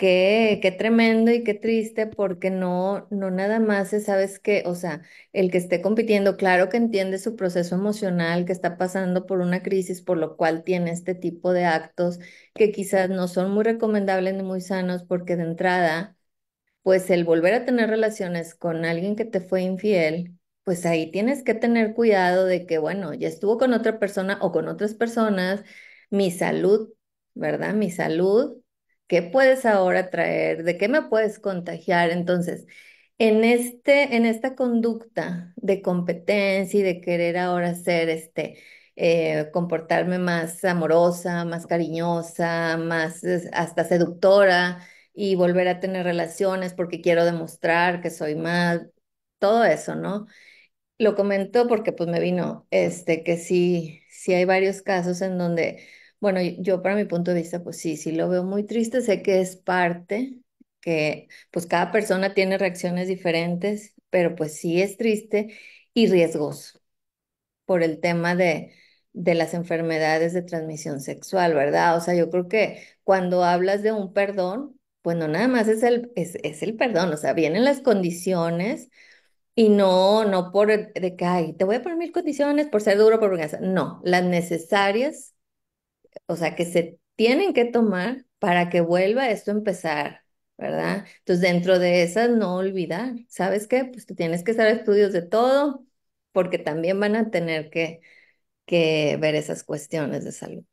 Qué, tremendo y qué triste porque no, no nada más se sabes que, o sea, el que esté compitiendo, claro que entiende su proceso emocional, que está pasando por una crisis, por lo cual tiene este tipo de actos que quizás no son muy recomendables ni muy sanos porque de entrada, pues el volver a tener relaciones con alguien que te fue infiel, pues ahí tienes que tener cuidado de que, bueno, ya estuvo con otra persona o con otras personas, mi salud, ¿verdad? Mi salud ¿Qué puedes ahora traer? ¿De qué me puedes contagiar? Entonces, en, este, en esta conducta de competencia y de querer ahora ser este, eh, comportarme más amorosa, más cariñosa, más hasta seductora y volver a tener relaciones porque quiero demostrar que soy más, todo eso, ¿no? Lo comento porque pues me vino, este, que sí, sí hay varios casos en donde bueno, yo para mi punto de vista, pues sí, sí lo veo muy triste, sé que es parte, que pues cada persona tiene reacciones diferentes, pero pues sí es triste y riesgoso por el tema de, de las enfermedades de transmisión sexual, ¿verdad? O sea, yo creo que cuando hablas de un perdón, pues no nada más es el, es, es el perdón, o sea, vienen las condiciones y no, no por de que, ay, te voy a poner mil condiciones por ser duro, por venganza, no, las necesarias o sea, que se tienen que tomar para que vuelva esto a empezar, ¿verdad? Entonces, dentro de esas, no olvidar, ¿sabes qué? Pues tú tienes que hacer estudios de todo, porque también van a tener que, que ver esas cuestiones de salud.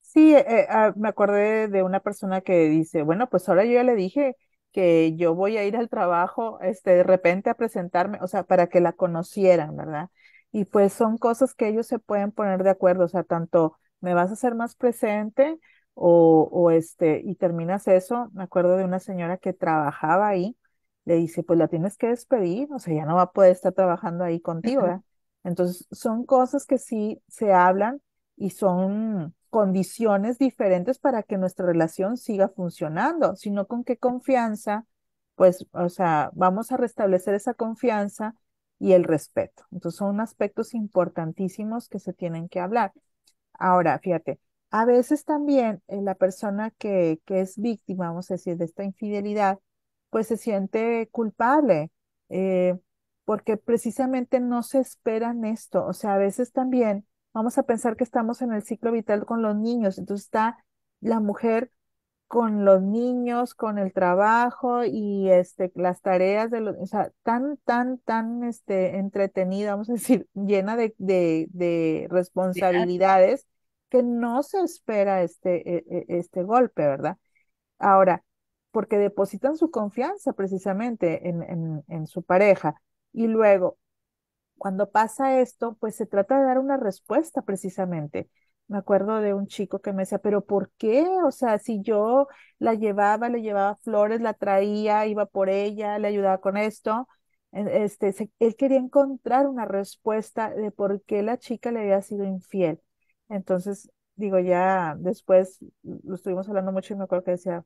Sí, eh, eh ah, me acordé de una persona que dice, bueno, pues ahora yo ya le dije que yo voy a ir al trabajo, este, de repente a presentarme, o sea, para que la conocieran, ¿verdad? Y pues son cosas que ellos se pueden poner de acuerdo, o sea, tanto ¿me vas a ser más presente? O, este, y terminas eso. Me acuerdo de una señora que trabajaba ahí, le dice, pues la tienes que despedir, o sea, ya no va a poder estar trabajando ahí contigo, Entonces, son cosas que sí se hablan y son condiciones diferentes para que nuestra relación siga funcionando, sino con qué confianza, pues, o sea, vamos a restablecer esa confianza y el respeto. Entonces, son aspectos importantísimos que se tienen que hablar. Ahora, fíjate, a veces también eh, la persona que, que es víctima, vamos a decir, de esta infidelidad, pues se siente culpable, eh, porque precisamente no se esperan esto. O sea, a veces también vamos a pensar que estamos en el ciclo vital con los niños, entonces está la mujer con los niños, con el trabajo y este, las tareas de los, o sea, tan, tan, tan este, entretenida, vamos a decir, llena de, de, responsabilidades que no se espera este, e, e, este golpe, ¿verdad? Ahora, porque depositan su confianza precisamente en, en su pareja. Y luego, cuando pasa esto, pues se trata de dar una respuesta precisamente. Me acuerdo de un chico que me decía, pero ¿por qué? O sea, si yo la llevaba, le llevaba flores, la traía, iba por ella, le ayudaba con esto, este, él quería encontrar una respuesta de por qué la chica le había sido infiel. Entonces, digo, ya después lo estuvimos hablando mucho y me acuerdo que decía,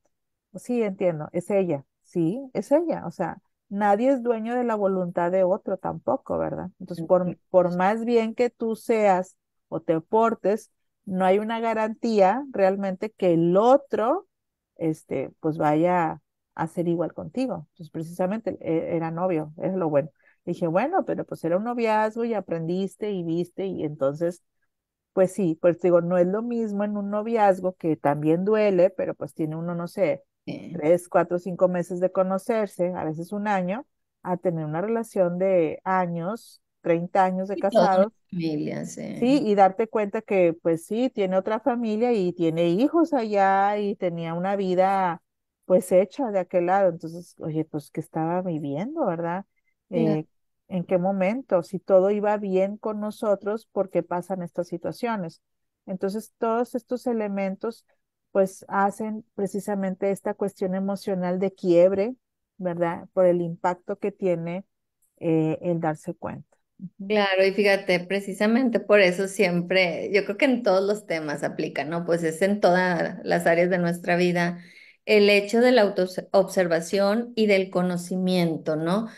pues sí, entiendo, es ella, sí, es ella, o sea, nadie es dueño de la voluntad de otro tampoco, ¿verdad? Entonces, por, por más bien que tú seas o te portes, no hay una garantía realmente que el otro, este, pues vaya a ser igual contigo. Entonces, precisamente e, era novio, es lo bueno. Dije, bueno, pero pues era un noviazgo y aprendiste y viste y entonces, pues sí, pues digo, no es lo mismo en un noviazgo que también duele, pero pues tiene uno, no sé, tres, cuatro, cinco meses de conocerse, a veces un año, a tener una relación de años 30 años de casados. sí. y darte cuenta que pues sí, tiene otra familia y tiene hijos allá y tenía una vida pues hecha de aquel lado. Entonces, oye, pues ¿qué estaba viviendo, ¿verdad? Eh, ¿En qué momento? Si todo iba bien con nosotros, ¿por qué pasan estas situaciones? Entonces, todos estos elementos pues hacen precisamente esta cuestión emocional de quiebre, ¿verdad? Por el impacto que tiene eh, el darse cuenta. Claro, y fíjate, precisamente por eso siempre, yo creo que en todos los temas aplica, ¿no? Pues es en todas las áreas de nuestra vida el hecho de la autoobservación y del conocimiento, ¿no?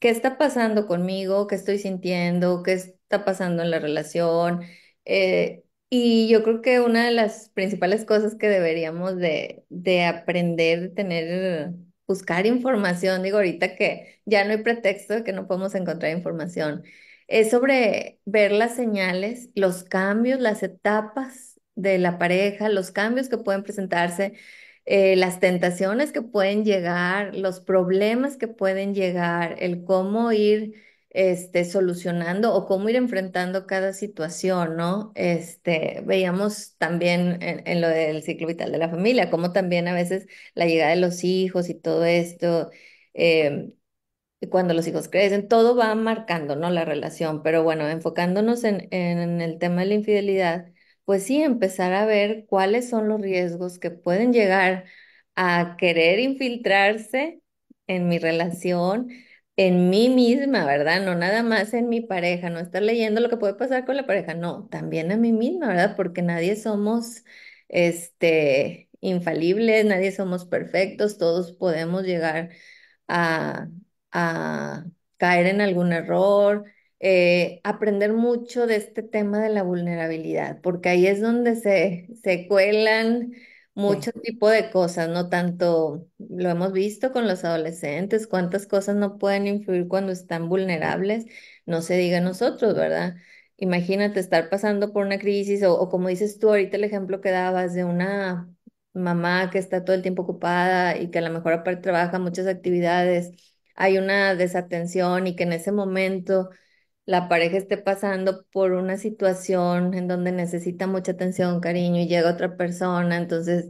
¿Qué está pasando conmigo? ¿Qué estoy sintiendo? ¿Qué está pasando en la relación? Eh, y yo creo que una de las principales cosas que deberíamos de, de aprender, de tener buscar información, digo ahorita que ya no hay pretexto de que no podemos encontrar información, es sobre ver las señales, los cambios, las etapas de la pareja, los cambios que pueden presentarse, eh, las tentaciones que pueden llegar, los problemas que pueden llegar, el cómo ir este, solucionando o cómo ir enfrentando cada situación, ¿no? Este, veíamos también en, lo del ciclo vital de la familia, cómo también a veces la llegada de los hijos y todo esto, em, cuando los hijos crecen, todo va marcando, ¿no? La relación, pero bueno, enfocándonos en, en el tema de la infidelidad, pues sí, empezar a ver cuáles son los riesgos que pueden llegar a querer infiltrarse en mi relación, en mí misma, ¿verdad? No nada más en mi pareja, no estar leyendo lo que puede pasar con la pareja, no, también a mí misma, ¿verdad? Porque nadie somos este infalibles, nadie somos perfectos, todos podemos llegar a, a caer en algún error, eh, aprender mucho de este tema de la vulnerabilidad, porque ahí es donde se, se cuelan mucho tipo de cosas, no tanto, lo hemos visto con los adolescentes, cuántas cosas no pueden influir cuando están vulnerables, no se diga nosotros, ¿verdad? Imagínate estar pasando por una crisis o, o como dices tú ahorita el ejemplo que dabas de una mamá que está todo el tiempo ocupada y que a lo mejor aparte trabaja muchas actividades, hay una desatención y que en ese momento la pareja esté pasando por una situación en donde necesita mucha atención, cariño y llega otra persona, entonces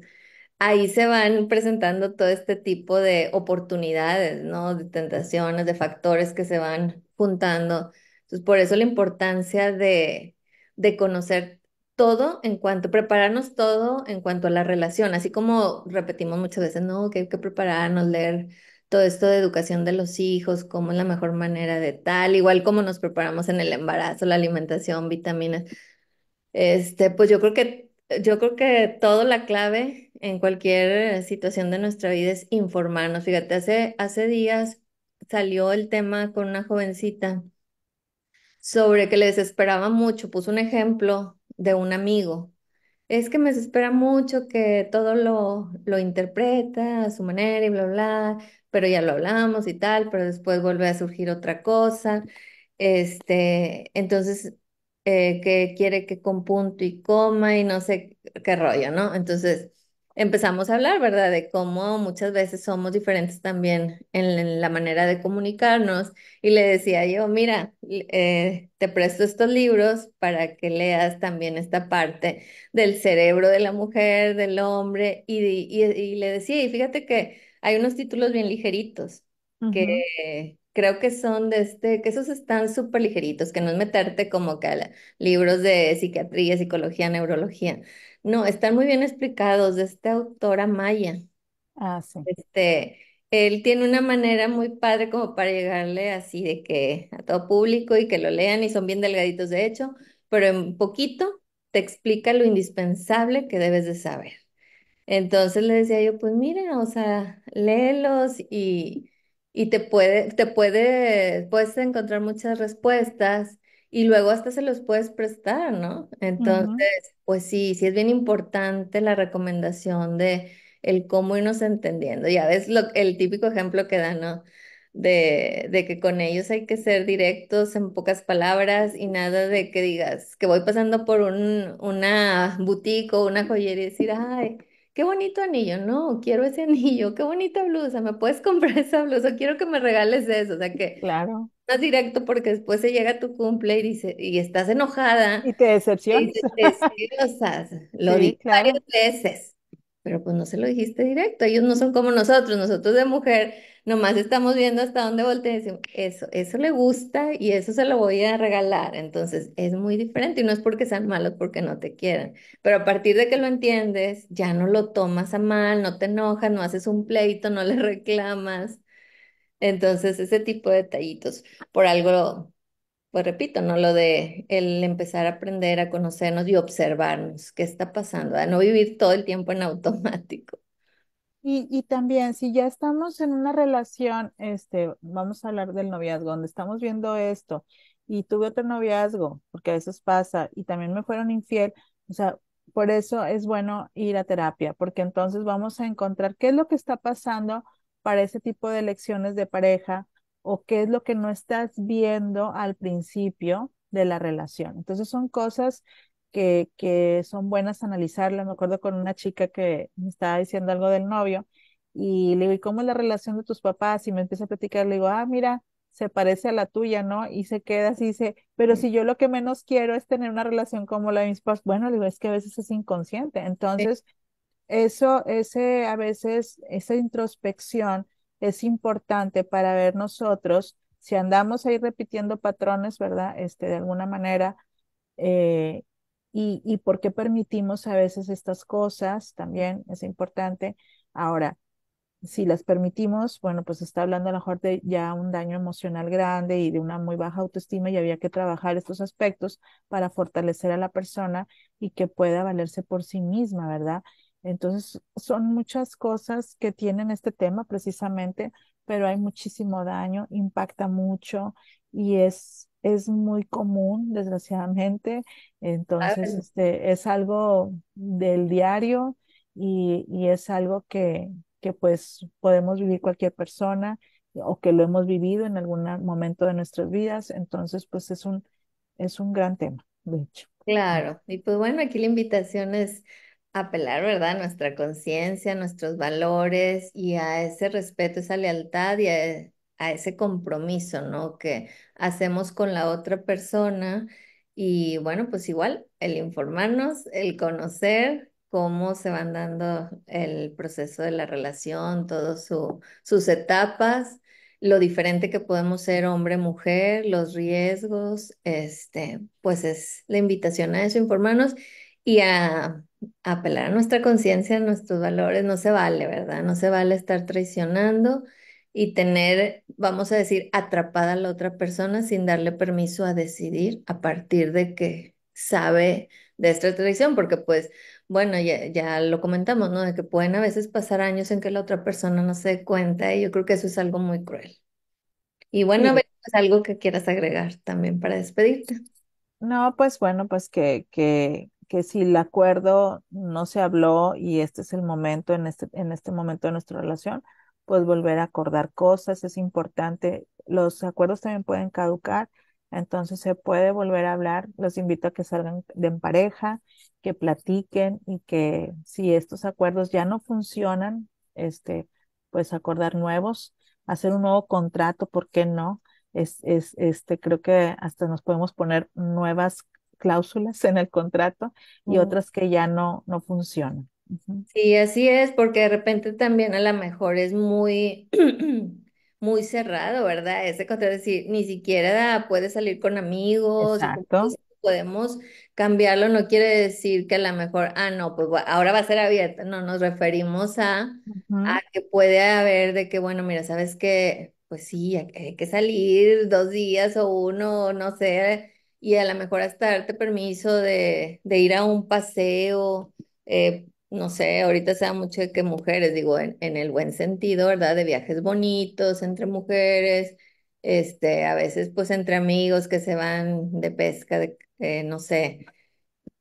ahí se van presentando todo este tipo de oportunidades, ¿no? De tentaciones, de factores que se van juntando. Entonces, por eso la importancia de, de conocer todo en cuanto, prepararnos todo en cuanto a la relación, así como repetimos muchas veces, ¿no? Que hay que prepararnos, leer todo esto de educación de los hijos, cómo es la mejor manera de tal, igual como nos preparamos en el embarazo, la alimentación, vitaminas. Este, pues yo creo que yo creo que toda la clave en cualquier situación de nuestra vida es informarnos. Fíjate, hace, hace días salió el tema con una jovencita sobre que les esperaba mucho. Puso un ejemplo de un amigo. Es que me desespera mucho que todo lo, lo interpreta a su manera y bla, bla pero ya lo hablamos y tal, pero después vuelve a surgir otra cosa. Este, entonces, eh, que quiere que con punto y coma y no sé qué rollo, ¿no? Entonces, empezamos a hablar, ¿verdad? De cómo muchas veces somos diferentes también en, la manera de comunicarnos. Y le decía yo, mira, eh, te presto estos libros para que leas también esta parte del cerebro de la mujer, del hombre. y, y le decía, y fíjate que hay unos títulos bien ligeritos que creo que son de este, que esos están súper ligeritos, que no es meterte como que a libros de psiquiatría, psicología, neurología. No, están muy bien explicados de este autor Amaya. Ah, sí. Este, él tiene una manera muy padre como para llegarle así de que a todo público y que lo lean y son bien delgaditos de hecho, pero en poquito te explica lo indispensable que debes de saber. Entonces le decía yo, pues mira, o sea, léelos y, te puede, te puede, puedes encontrar muchas respuestas y luego hasta se los puedes prestar, ¿no? Entonces, pues sí, sí es bien importante la recomendación de el cómo irnos entendiendo. Ya ves lo, el típico ejemplo que dan, ¿no? De, de que con ellos hay que ser directos en pocas palabras y nada de que digas que voy pasando por una boutique o una joyería y decir, ay qué bonito anillo, no, quiero ese anillo, qué bonita blusa, me puedes comprar esa blusa, quiero que me regales eso, o sea que claro. más directo porque después se llega tu cumple y, dice, y estás enojada. Y te decepcionas. Y lo dije di varias veces pero pues no se lo dijiste directo, ellos no son como nosotros, nosotros de mujer nomás estamos viendo hasta dónde voltea y decimos, eso, eso le gusta y eso se lo voy a regalar, entonces es muy diferente y no es porque sean malos, porque no te quieran, pero a partir de que lo entiendes, ya no lo tomas a mal, no te enojas, no haces un pleito, no le reclamas, entonces ese tipo de detallitos, por algo pues repito, ¿no? Lo de el empezar a aprender a conocernos y observarnos, qué está pasando, a no vivir todo el tiempo en automático. Y, también, si ya estamos en una relación, este, vamos a hablar del noviazgo, donde estamos viendo esto, y tuve otro noviazgo, porque a veces pasa, y también me fueron infiel, o sea, por eso es bueno ir a terapia, porque entonces vamos a encontrar qué es lo que está pasando para ese tipo de elecciones de pareja, o qué es lo que no estás viendo al principio de la relación. Entonces son cosas que, son buenas analizarlas. Me acuerdo con una chica que me estaba diciendo algo del novio y le digo, ¿y cómo es la relación de tus papás? Y me empieza a platicar, le digo, ah, mira, se parece a la tuya, ¿no? Y se queda así, dice, pero si yo lo que menos quiero es tener una relación como la de mis papás, bueno, le digo, es que a veces es inconsciente. Entonces, eso, ese, a veces, esa introspección es importante para ver nosotros si andamos ahí repitiendo patrones, ¿verdad? Este, de alguna manera, eh, y, y por qué permitimos a veces estas cosas, también es importante. Ahora, si las permitimos, bueno, pues está hablando a lo mejor de ya un daño emocional grande y de una muy baja autoestima y había que trabajar estos aspectos para fortalecer a la persona y que pueda valerse por sí misma, ¿verdad? Entonces, son muchas cosas que tienen este tema precisamente, pero hay muchísimo daño, impacta mucho y es, es muy común, desgraciadamente. Entonces, este, es algo del diario y, y es algo que, que pues podemos vivir cualquier persona o que lo hemos vivido en algún momento de nuestras vidas. Entonces, pues es un, es un gran tema, de hecho. Claro, y pues bueno, aquí la invitación es apelar, ¿verdad?, a nuestra conciencia, nuestros valores y a ese respeto, esa lealtad y a, ese compromiso, ¿no?, que hacemos con la otra persona. Y bueno, pues igual, el informarnos, el conocer cómo se van dando el proceso de la relación, todas su, sus etapas, lo diferente que podemos ser hombre-mujer, los riesgos, este, pues es la invitación a eso, informarnos y a apelar a nuestra conciencia, a nuestros valores, no se vale, ¿verdad? No se vale estar traicionando y tener, vamos a decir, atrapada a la otra persona sin darle permiso a decidir a partir de que sabe de esta traición, porque pues, bueno, ya, ya lo comentamos, ¿no? De que pueden a veces pasar años en que la otra persona no se cuenta y yo creo que eso es algo muy cruel. Y bueno, a ver, algo que quieras agregar también para despedirte. No, pues bueno, pues que, que, que si el acuerdo no se habló y este es el momento, en este, en este momento de nuestra relación, pues volver a acordar cosas es importante. Los acuerdos también pueden caducar, entonces se puede volver a hablar. Los invito a que salgan de en pareja, que platiquen y que si estos acuerdos ya no funcionan, este, pues acordar nuevos, hacer un nuevo contrato, ¿por qué no? Es, es, este, creo que hasta nos podemos poner nuevas cláusulas en el contrato y otras que ya no, no funcionan. Sí, así es, porque de repente también a lo mejor es muy, muy cerrado, ¿verdad? Ese contrato, es decir, ni siquiera puede salir con amigos. Exacto. Podemos cambiarlo, no quiere decir que a lo mejor, ah, no, pues ahora va a ser abierta. No, nos referimos a, a que puede haber de que, bueno, mira, sabes que, pues sí, hay que salir dos días o uno, no sé, y a lo mejor hasta darte permiso de, de ir a un paseo, eh, no sé, ahorita da mucho de que mujeres, digo, en, el buen sentido, ¿verdad? De viajes bonitos entre mujeres, este, a veces pues entre amigos que se van de pesca, eh, no sé.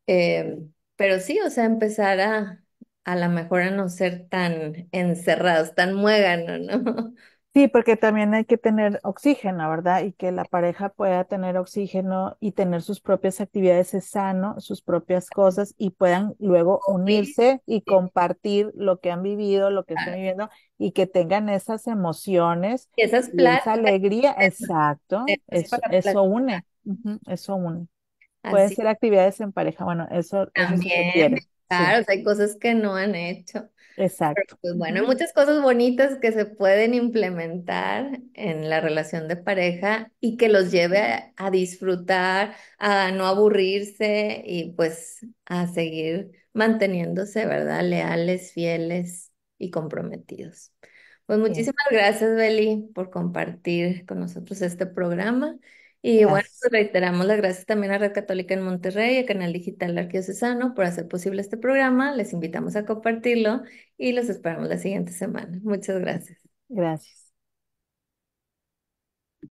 Eh, pero sí, o sea, empezar a a lo mejor a no ser tan encerrados, tan muéganos, ¿no? Sí, porque también hay que tener oxígeno, ¿verdad? Y que la pareja pueda tener oxígeno y tener sus propias actividades de sano, sus propias cosas y puedan luego unirse y compartir lo que han vivido, lo que están viviendo y que tengan esas emociones, esa alegría, exacto, eso, une, eso une. Pueden ser actividades en pareja, bueno, eso, también, claro, hay cosas que no han hecho. Exacto. Pues bueno, hay muchas cosas bonitas que se pueden implementar en la relación de pareja y que los lleve a, disfrutar, a no aburrirse y pues a seguir manteniéndose, ¿verdad? Leales, fieles y comprometidos. Pues muchísimas gracias, Beli, por compartir con nosotros este programa y bueno, pues, reiteramos las gracias también a Red Católica en Monterrey, a Canal Digital Arquidiocesano por hacer posible este programa. Les invitamos a compartirlo y los esperamos la siguiente semana. Muchas gracias. Gracias.